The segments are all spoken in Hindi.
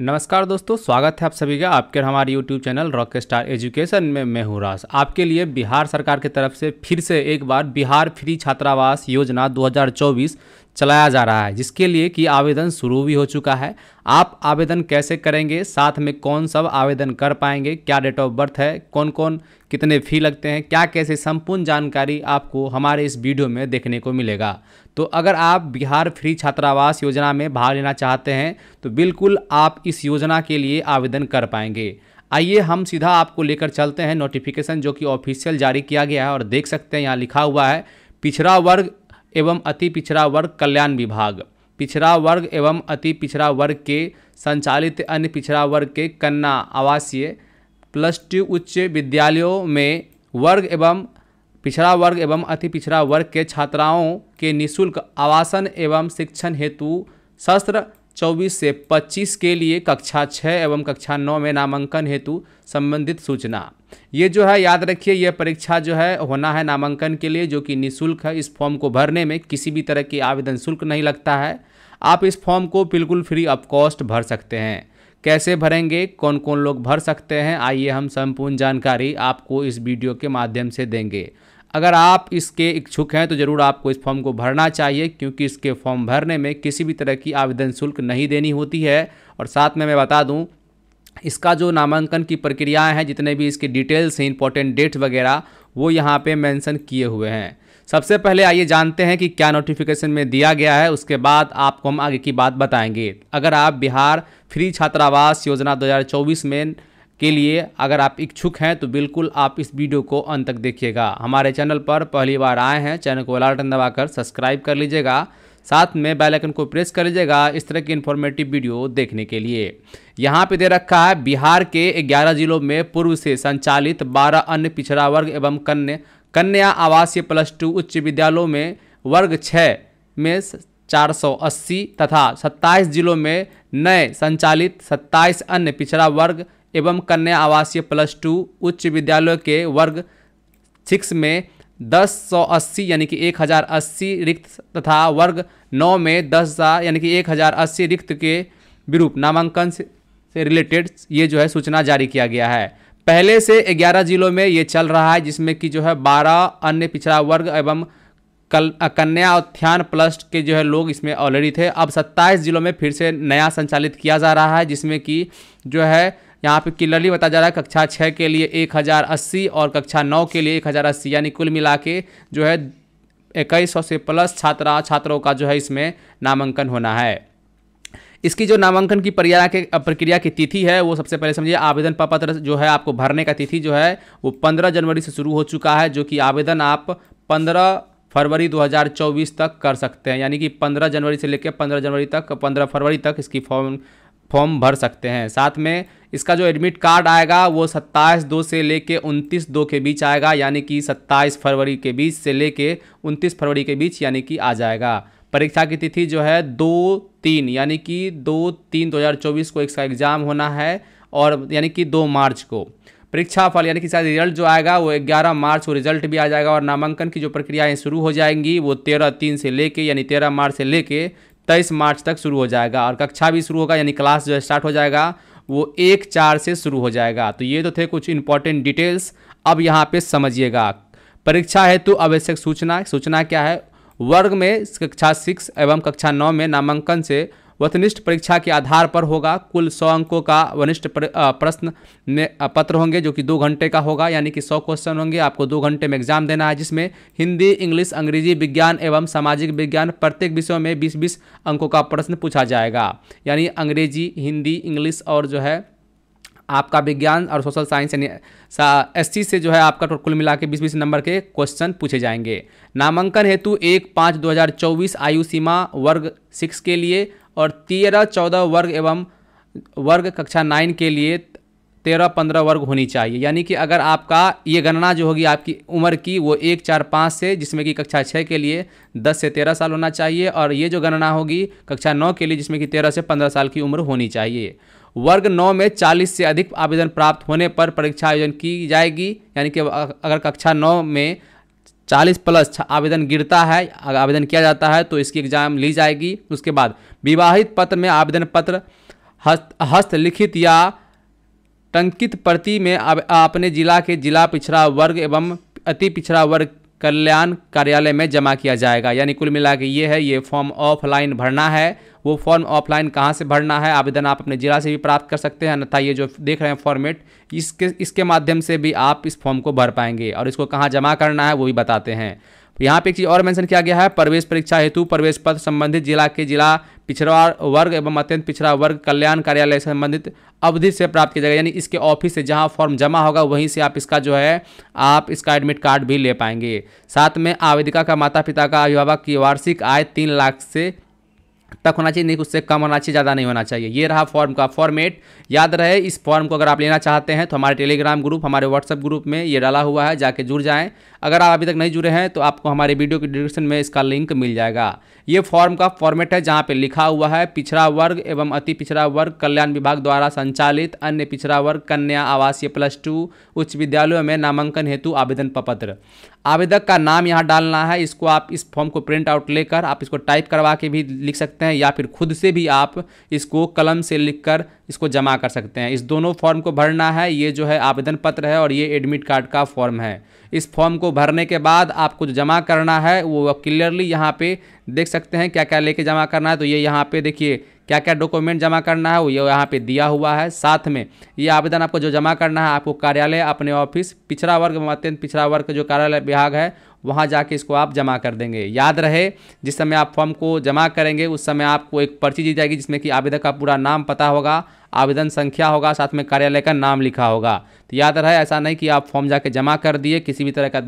नमस्कार दोस्तों स्वागत है आप सभी का आपके हमारे YouTube channel Rock Star Education में मैं हूँ राज आपके लिए बिहार सरकार की तरफ से फिर से एक बार बिहार फ्री छात्रावास योजना 2024 चलाया जा रहा है जिसके लिए कि आवेदन शुरू भी हो चुका है आप आवेदन कैसे करेंगे साथ में कौन सब आवेदन कर पाएंगे क्या डेट ऑफ बर्थ है कौन कौन कितने फ़ी लगते हैं क्या कैसे संपूर्ण जानकारी आपको हमारे इस वीडियो में देखने को मिलेगा तो अगर आप बिहार फ्री छात्रावास योजना में भाग लेना चाहते हैं तो बिल्कुल आप इस योजना के लिए आवेदन कर पाएंगे आइए हम सीधा आपको लेकर चलते हैं नोटिफिकेशन जो कि ऑफिशियल जारी किया गया है और देख सकते हैं यहाँ लिखा हुआ है पिछड़ा वर्ग एवं अति पिछड़ा वर्ग कल्याण विभाग पिछड़ा वर्ग एवं अति पिछड़ा वर्ग के संचालित अन्य पिछड़ा वर्ग के कन्या आवासीय प्लस टू उच्च विद्यालयों में वर्ग एवं पिछड़ा वर्ग एवं अति पिछड़ा वर्ग के छात्राओं के निशुल्क आवासन एवं शिक्षण हेतु सत्र चौबीस से पच्चीस के लिए कक्षा छः एवं कक्षा नौ में नामांकन हेतु संबंधित सूचना ये जो है याद रखिए यह परीक्षा जो है होना है नामांकन के लिए जो कि निःशुल्क है इस फॉर्म को भरने में किसी भी तरह की आवेदन शुल्क नहीं लगता है आप इस फॉर्म को बिल्कुल फ्री ऑफ कॉस्ट भर सकते हैं कैसे भरेंगे कौन कौन लोग भर सकते हैं आइए हम संपूर्ण जानकारी आपको इस वीडियो के माध्यम से देंगे अगर आप इसके इच्छुक हैं तो ज़रूर आपको इस फॉर्म को भरना चाहिए क्योंकि इसके फॉर्म भरने में किसी भी तरह की आवेदन शुल्क नहीं देनी होती है और साथ में मैं बता दूं इसका जो नामांकन की प्रक्रियाएँ हैं जितने भी इसके डिटेल्स हैं इंपॉर्टेंट डेट वगैरह वो यहाँ पर मैंसन किए हुए हैं सबसे पहले आइए जानते हैं कि क्या नोटिफिकेशन में दिया गया है उसके बाद आपको हम आगे की बात बताएंगे अगर आप बिहार फ्री छात्रावास योजना 2024 में के लिए अगर आप इच्छुक हैं तो बिल्कुल आप इस वीडियो को अंत तक देखिएगा हमारे चैनल पर पहली बार आए हैं चैनल को अलार्टन दबाकर सब्सक्राइब कर लीजिएगा साथ में बेल आइकन को प्रेस कर लीजिएगा इस तरह की इन्फॉर्मेटिव वीडियो देखने के लिए यहाँ पे दे रखा है बिहार के 11 जिलों में पूर्व से संचालित 12 अन्य पिछड़ा वर्ग एवं कन्या कन्या आवासीय प्लस टू उच्च विद्यालयों में वर्ग छः में 480 तथा 27 जिलों में नए संचालित 27 अन्य पिछड़ा वर्ग एवं कन्या आवासीय प्लस टू उच्च विद्यालय के वर्ग सिक्स में दस सौ अस्सी यानी कि एक हज़ार अस्सी रिक्त तथा वर्ग नौ में दस हज़ार यानी कि एक हज़ार अस्सी रिक्त के विरूप नामांकन से रिलेटेड ये जो है सूचना जारी किया गया है पहले से ग्यारह जिलों में ये चल रहा है जिसमें कि जो है बारह अन्य पिछड़ा वर्ग एवं कल कन्या उत्थान प्लस के जो है लोग इसमें ऑलरेडी थे अब सत्ताईस जिलों में फिर से नया संचालित किया जा रहा है जिसमें कि जो है यहाँ पे क्लियरली बताया जा रहा है कक्षा छः के लिए एक हज़ार अस्सी और कक्षा नौ के लिए एक हज़ार अस्सी यानी कुल मिला के जो है इक्कीस सौ से प्लस छात्रा छात्रों का जो है इसमें नामांकन होना है इसकी जो नामांकन की प्रक्रिया के प्रक्रिया की तिथि है वो सबसे पहले समझिए आवेदन पत्र जो है आपको भरने का तिथि जो है वो पंद्रह जनवरी से शुरू हो चुका है जो कि आवेदन आप पंद्रह फरवरी 2024 तक कर सकते हैं यानी कि 15 जनवरी से लेकर 15 जनवरी तक 15 फरवरी तक इसकी फॉर्म फॉर्म भर सकते हैं साथ में इसका जो एडमिट कार्ड आएगा वो 27 दो से लेके 29 दो के बीच आएगा यानी कि 27 फरवरी के बीच से लेके 29 फरवरी के बीच यानी कि आ जाएगा परीक्षा की तिथि जो है दो तीन यानी कि दो तीन 2024 को इसका एग्ज़ाम होना है और यानी कि दो मार्च को परीक्षा फल यानी कि शायद रिजल्ट जो आएगा वो 11 मार्च को रिजल्ट भी आ जाएगा और नामांकन की जो प्रक्रियाएं शुरू हो जाएंगी वो 13 तीन से लेके यानी 13 मार्च से लेके तेईस मार्च तक शुरू हो जाएगा और कक्षा भी शुरू होगा यानी क्लास जो स्टार्ट हो जाएगा वो एक चार से शुरू हो जाएगा तो ये तो थे कुछ इंपॉर्टेंट डिटेल्स अब यहाँ पे समझिएगा परीक्षा हेतु आवश्यक सूचना सूचना क्या है वर्ग में कक्षा सिक्स एवं कक्षा नौ में नामांकन से वस्तनिष्ठ परीक्षा के आधार पर होगा कुल सौ अंकों का वनिष्ठ प्रश्न पत्र होंगे जो कि दो घंटे का होगा यानी कि सौ क्वेश्चन होंगे आपको दो घंटे में एग्जाम देना है जिसमें हिंदी इंग्लिश अंग्रेजी विज्ञान एवं सामाजिक विज्ञान प्रत्येक विषयों में बीस बीस अंकों का प्रश्न पूछा जाएगा यानी अंग्रेजी हिंदी इंग्लिश और जो है आपका विज्ञान और सोशल साइंस यानी एस सी से जो है आपका कुल मिला के बीस बीस नंबर के क्वेश्चन पूछे जाएंगे नामांकन हेतु एक पाँच दो हज़ार चौबीस आयु सीमा वर्ग सिक्स के लिए और तेरह चौदह वर्ग एवं वर्ग कक्षा नाइन के लिए तेरह पंद्रह वर्ग होनी चाहिए यानी कि अगर आपका ये गणना जो होगी आपकी उम्र की वो एक चार पाँच से जिसमें कि कक्षा छः के लिए दस से तेरह साल होना चाहिए और ये जो गणना होगी कक्षा नौ के लिए जिसमें कि तेरह से पंद्रह साल की उम्र होनी चाहिए वर्ग नौ में चालीस से अधिक आवेदन प्राप्त होने पर परीक्षा आयोजन की जाएगी यानी कि अगर कक्षा नौ में 40 प्लस आवेदन गिरता है अगर आवेदन किया जाता है तो इसकी एग्ज़ाम ली जाएगी उसके बाद विवाहित पत्र में आवेदन पत्र हस्त हस्तलिखित या टंकित प्रति में अपने जिला के जिला पिछड़ा वर्ग एवं अति पिछड़ा वर्ग कल्याण कार्यालय में जमा किया जाएगा यानी कुल मिला के ये है ये फॉर्म ऑफलाइन भरना है वो फॉर्म ऑफलाइन कहाँ से भरना है आवेदन आप अपने जिला से भी प्राप्त कर सकते हैं अन्यथा ये जो देख रहे हैं फॉर्मेट इसके इसके माध्यम से भी आप इस फॉर्म को भर पाएंगे और इसको कहाँ जमा करना है वो भी बताते हैं यहाँ पे एक चीज़ और मेंशन किया गया है प्रवेश परीक्षा हेतु प्रवेश पत्र संबंधित जिला के जिला पिछड़ा वर्ग एवं अत्यंत पिछड़ा वर्ग कल्याण कार्यालय से संबंधित अवधि से प्राप्त किया जाएगा यानी इसके ऑफिस से जहाँ फॉर्म जमा होगा वहीं से आप इसका जो है आप इसका एडमिट कार्ड भी ले पाएंगे साथ में आवेदिका का माता पिता का अभिभावक की वार्षिक आय तीन लाख से तक होना चाहिए नहीं उससे कम होना चाहिए ज़्यादा नहीं होना चाहिए ये रहा फॉर्म का फॉर्मेट याद रहे इस फॉर्म को अगर आप लेना चाहते हैं तो हमारे टेलीग्राम ग्रुप हमारे व्हाट्सएप ग्रुप में ये डाला हुआ है जाके जुड़ जाएं अगर आप अभी तक नहीं जुड़े हैं तो आपको हमारे वीडियो के डिस्क्रिप्शन में इसका लिंक मिल जाएगा ये फॉर्म का फॉर्मेट है जहाँ पर लिखा हुआ है पिछड़ा वर्ग एवं अति पिछड़ा वर्ग कल्याण विभाग द्वारा संचालित अन्य पिछड़ा वर्ग कन्या आवासीय प्लस टू उच्च विद्यालयों में नामांकन हेतु आवेदन पत्र आवेदक का नाम यहाँ डालना है इसको आप इस फॉर्म को प्रिंट आउट लेकर आप इसको टाइप करवा के भी लिख सकते हैं या फिर खुद से भी आप इसको कलम से लिखकर इसको जमा कर सकते हैं इस दोनों फॉर्म को भरना है ये जो है आवेदन पत्र है और ये एडमिट कार्ड का फॉर्म है इस फॉर्म को भरने के बाद आपको जमा करना है वो क्लियरली यहाँ पर देख सकते हैं क्या क्या लेके जमा करना है तो ये यहाँ पर देखिए क्या क्या डॉक्यूमेंट जमा करना है वो ये यहाँ पे दिया हुआ है साथ में ये आवेदन आपको जो जमा करना है आपको कार्यालय अपने ऑफिस पिछड़ा वर्ग अत्यंत पिछड़ा वर्ग जो कार्यालय विभाग है वहाँ जाके इसको आप जमा कर देंगे याद रहे जिस समय आप फॉर्म को जमा करेंगे उस समय आपको एक पर्ची दी जाएगी जिसमें कि आवेदक का पूरा नाम पता होगा आवेदन संख्या होगा साथ में कार्यालय का नाम लिखा होगा तो याद रहे ऐसा नहीं कि आप फॉर्म जाके जमा कर दिए किसी भी तरह का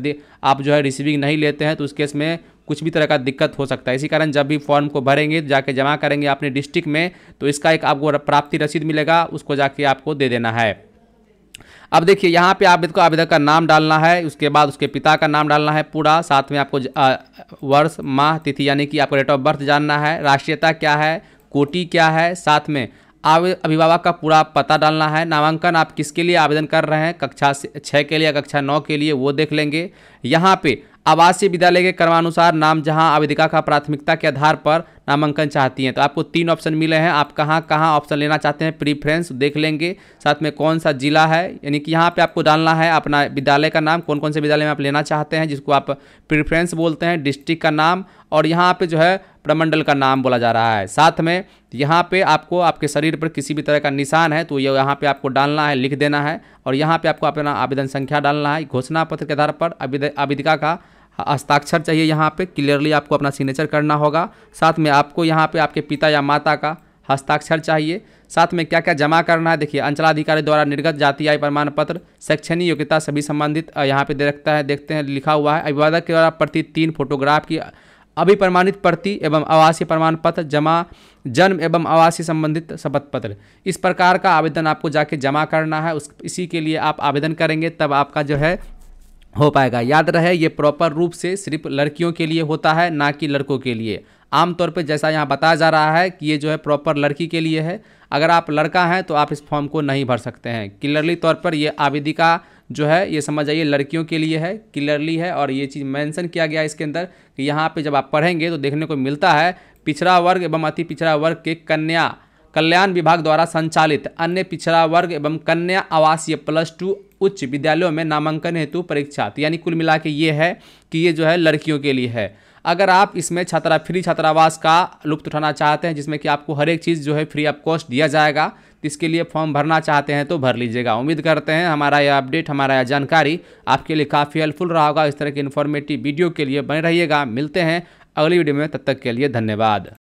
आप जो है रिसीविंग नहीं लेते हैं तो उस केस में कुछ भी तरह का दिक्कत हो सकता है इसी कारण जब भी फॉर्म को भरेंगे जाके जमा करेंगे अपने डिस्ट्रिक्ट में तो इसका एक आपको प्राप्ति रसीद मिलेगा उसको जाके आपको दे देना है अब देखिए यहाँ पे आवेदक को आवेदक का नाम डालना है उसके बाद उसके पिता का नाम डालना है पूरा साथ में आपको वर्ष माह तिथि यानी कि आपको डेट ऑफ बर्थ जानना है राष्ट्रीयता क्या है कोटि क्या है साथ में अभिभावक का पूरा पता डालना है नामांकन आप किसके लिए आवेदन कर रहे हैं कक्षा छः के लिए कक्षा नौ के लिए वो देख लेंगे यहाँ पे आवासीय विद्यालय के क्रमानुसार नाम जहां आवेदिका का प्राथमिकता के आधार पर नामांकन चाहती हैं तो आपको तीन ऑप्शन मिले हैं आप कहाँ कहाँ ऑप्शन लेना चाहते हैं प्रीफ्रेंस देख लेंगे साथ में कौन सा जिला है यानी कि यहाँ पे आपको डालना है अपना विद्यालय का नाम कौन कौन से विद्यालय में आप लेना चाहते हैं जिसको आप प्रीफ्रेंस बोलते हैं डिस्ट्रिक्ट का नाम और यहाँ पर जो है प्रमंडल का नाम बोला जा रहा है साथ में यहाँ पे आपको आपके शरीर पर किसी भी तरह का निशान है तो ये यह यहाँ पे आपको डालना है लिख देना है और यहाँ पे आपको अपना आवेदन संख्या डालना है घोषणा पत्र के आधार पर आवेदिका का हस्ताक्षर चाहिए यहाँ पे क्लियरली आपको अपना सिग्नेचर करना होगा साथ में आपको यहाँ पे आपके पिता या माता का हस्ताक्षर चाहिए साथ में क्या क्या जमा करना है देखिए अंचलाधिकारी द्वारा निर्गत जाति आय प्रमाण पत्र शैक्षणिक योग्यता सभी संबंधित यहाँ पे देखता है देखते हैं लिखा हुआ है अभिवादक के द्वारा प्रति तीन फोटोग्राफ की अभिप्रमाणित प्रति एवं आवासीय प्रमाण पत्र जमा जन्म एवं आवासीय संबंधित शपथ पत्र इस प्रकार का आवेदन आपको जाके जमा करना है उस इसी के लिए आप आवेदन करेंगे तब आपका जो है हो पाएगा याद रहे ये प्रॉपर रूप से सिर्फ लड़कियों के लिए होता है ना कि लड़कों के लिए आमतौर पर जैसा यहाँ बताया जा रहा है कि ये जो है प्रॉपर लड़की के लिए है अगर आप लड़का हैं तो आप इस फॉर्म को नहीं भर सकते हैं क्लियरली तौर पर ये आवेदिका जो है ये समझ आइए लड़कियों के लिए है क्लियरली है और ये चीज़ मैंसन किया गया इसके अंदर कि यहाँ पर जब आप पढ़ेंगे तो देखने को मिलता है पिछड़ा वर्ग एवं अति पिछड़ा वर्ग के कन्या कल्याण विभाग द्वारा संचालित अन्य पिछड़ा वर्ग एवं कन्या आवासीय प्लस टू उच्च विद्यालयों में नामांकन हेतु परीक्षा यानी कुल मिला के ये है कि ये जो है लड़कियों के लिए है अगर आप इसमें छात्रा फ्री छात्रावास का लुप्त उठाना चाहते हैं जिसमें कि आपको हर एक चीज़ जो है फ्री ऑफ कॉस्ट दिया जाएगा इसके लिए फॉर्म भरना चाहते हैं तो भर लीजिएगा उम्मीद करते हैं हमारा यह अपडेट हमारा यह जानकारी आपके लिए काफ़ी हेल्पफुल रहा होगा इस तरह के इन्फॉर्मेटिव वीडियो के लिए बने रहिएगा मिलते हैं अगली वीडियो में तब तक के लिए धन्यवाद